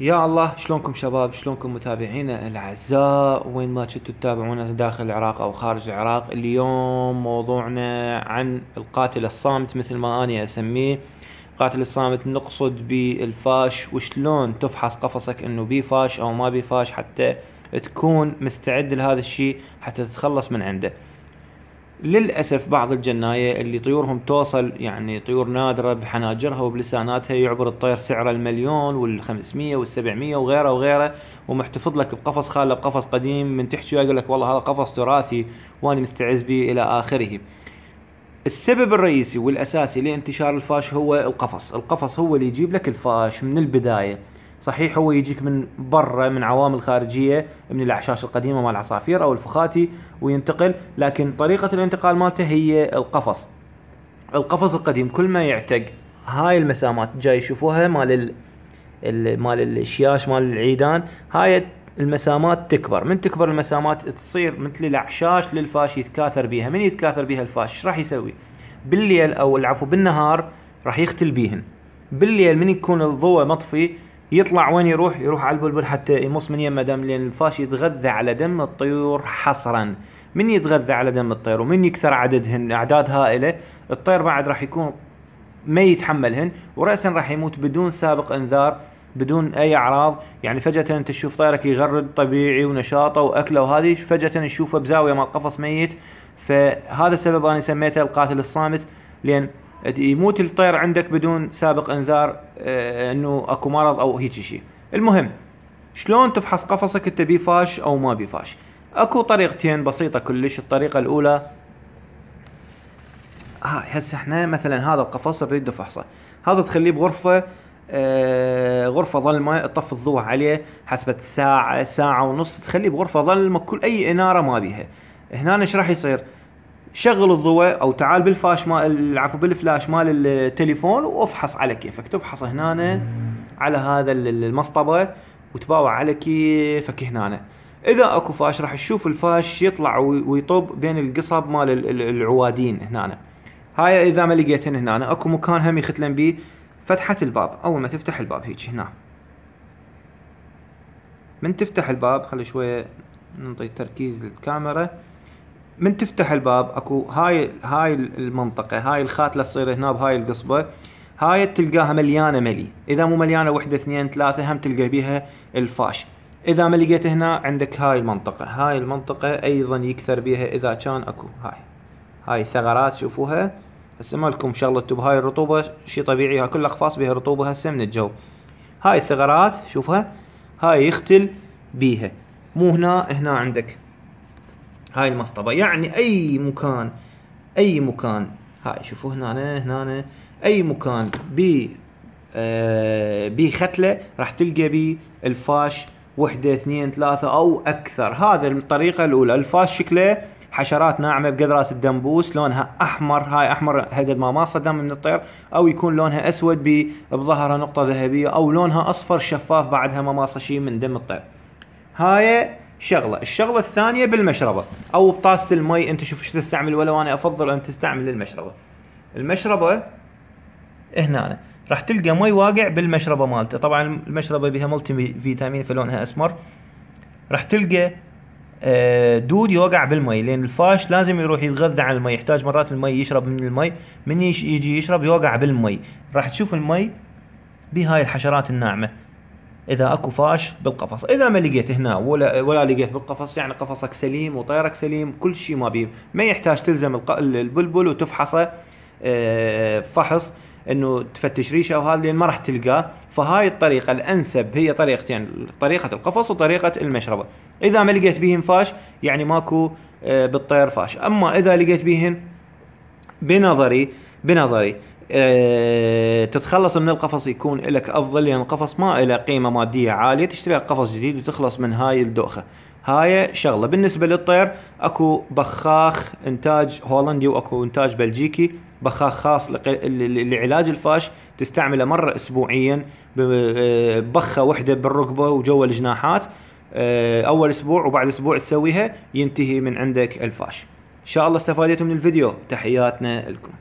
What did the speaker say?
يا الله شلونكم شباب شلونكم متابعينا الاعزاء وين ما كنتوا تتابعونا داخل العراق او خارج العراق اليوم موضوعنا عن القاتل الصامت مثل ما اني اسميه القاتل الصامت نقصد بالفاش وشلون تفحص قفصك انه بيه فاش او ما بيه فاش حتى تكون مستعد لهذا الشيء حتى تتخلص من عنده للاسف بعض الجنايه اللي طيورهم توصل يعني طيور نادره بحناجرها وبلساناتها يعبر الطير سعره المليون وال500 وال700 وغيره وغيره ومحتفظ لك بقفص خاله بقفص قديم من تحكي يقول لك والله هذا قفص تراثي وانا مستعز به الى اخره. السبب الرئيسي والاساسي لانتشار الفاش هو القفص، القفص هو اللي يجيب لك الفاش من البدايه. صحيح هو يجيك من برا من عوامل خارجيه من الاعشاش القديمه مال العصافير او الفخاتي وينتقل لكن طريقه الانتقال مالته هي القفص القفص القديم كل ما يعتق هاي المسامات جاي يشوفوها مال مال الشياش مال العيدان هاي المسامات تكبر من تكبر المسامات تصير مثل الاعشاش للفاش يتكاثر بيها من يتكاثر بيها الفاش ايش راح يسوي بالليل او العفو بالنهار راح يختل بيهن بالليل من يكون الضوء مطفي يطلع وين يروح يروح على البلبل حتى يمص من يمه دم لان الفاش يتغذى على دم الطيور حصرا من يتغذى على دم الطير ومن يكثر عددهن اعداد هائله الطير بعد راح يكون ما يتحملهن وراسا راح يموت بدون سابق انذار بدون اي اعراض يعني فجاه انت تشوف طيرك يغرد طبيعي ونشاطه واكله وهذه فجاه تشوفه بزاويه مال قفص ميت فهذا السبب انا سميته القاتل الصامت لان يموت الطير عندك بدون سابق انذار آه، انه اكو مرض او هيك شيء المهم شلون تفحص قفصك انت بيفاش او ما بيفاش اكو طريقتين بسيطه كلش الطريقه الاولى هاي آه، هسه احنا مثلا هذا القفص نريد نفحصه هذا تخليه بغرفه آه غرفه ظلمه تطفي الضوء عليه حسبة ساعه ساعه ونص تخليه بغرفه ظلمه كل اي اناره ما بيها هنا ايش راح يصير شغل الضوء او تعال بالفاش مال عفوا بالفلاش مال التليفون وافحص على كيفك تفحص هنا على هذا المصطبه وتباوع على كيفك هنا اذا اكو فاش راح تشوف الفاش يطلع ويطب بين القصب مال العوادين هنا هاي اذا ما لقيتهن هنا اكو مكان هم يختلن بيه فتحة الباب اول ما تفتح الباب هيك هنا من تفتح الباب خلي شويه نعطي تركيز للكاميرا من تفتح الباب اكو هاي هاي المنطقه هاي الخاتله تصير هنا بهاي القصبه هاي تلقاها مليانه ملي اذا مو مليانه وحده اثنين ثلاثه هم تلقى بيها الفاش اذا ما لقيت هنا عندك هاي المنطقه هاي المنطقه ايضا يكثر بيها اذا كان اكو هاي هاي ثغرات شوفوها هسه مالكم شغله بهاي الرطوبه شيء طبيعي كل اقفاص بها رطوبه هسه من الجو هاي الثغرات شوفها هاي يختل بيها مو هنا هنا عندك هاي المصطبة يعني اي مكان اي مكان هاي شوفوا هنا هنا اي مكان بي آه بي ختلة راح تلقى بي الفاش وحدة اثنين ثلاثة او اكثر هذا الطريقة الاولى الفاش شكله حشرات ناعمة بقد راس الدنبوس لونها احمر هاي احمر قد ما ما صدم من الطير او يكون لونها اسود بظهرها نقطة ذهبية او لونها اصفر شفاف بعدها ما ماصه شيء من دم الطير هاي شغله، الشغله الثانيه بالمشربه او بطاسه المي انت شوف ايش تستعمل ولو انا افضل ان تستعمل المشربه. المشربه هنا راح تلقى مي واقع بالمشربه مالته، طبعا المشربه بها ملتي فيتامين فلونها اسمر. راح تلقى آه، دود يوقع بالمي لان الفاش لازم يروح يتغذى على المي يحتاج مرات المي يشرب من المي من يجي يشرب يوقع بالمي راح تشوف المي بهاي الحشرات الناعمه اذا اكو فاش بالقفص اذا ما لقيت هنا ولا ولا لقيت بالقفص يعني قفصك سليم وطيرك سليم كل شيء ما بيه ما يحتاج تلزم البلبل وتفحصه آه، فحص انه تفتش ريشه وهذا لان ما راح تلقاه فهاي الطريقه الانسب هي طريقتين يعني طريقه القفص وطريقه المشربه اذا ما لقيت بيهن فاش يعني ماكو آه، بالطير فاش اما اذا لقيت بيهن بنظري بنظري آه، تتخلص من القفص يكون لك افضل لان القفص ما له قيمه ماديه عاليه تشتري قفص جديد وتخلص من هاي الدوخه هاي شغله بالنسبه للطير اكو بخاخ انتاج هولندي واكو انتاج بلجيكي بخاخ خاص لعلاج الفاش تستعمله مره اسبوعيا آه، بخه وحده بالركبه وجوا الجناحات آه، اول اسبوع وبعد اسبوع تسويها ينتهي من عندك الفاش ان شاء الله استفادتوا من الفيديو تحياتنا لكم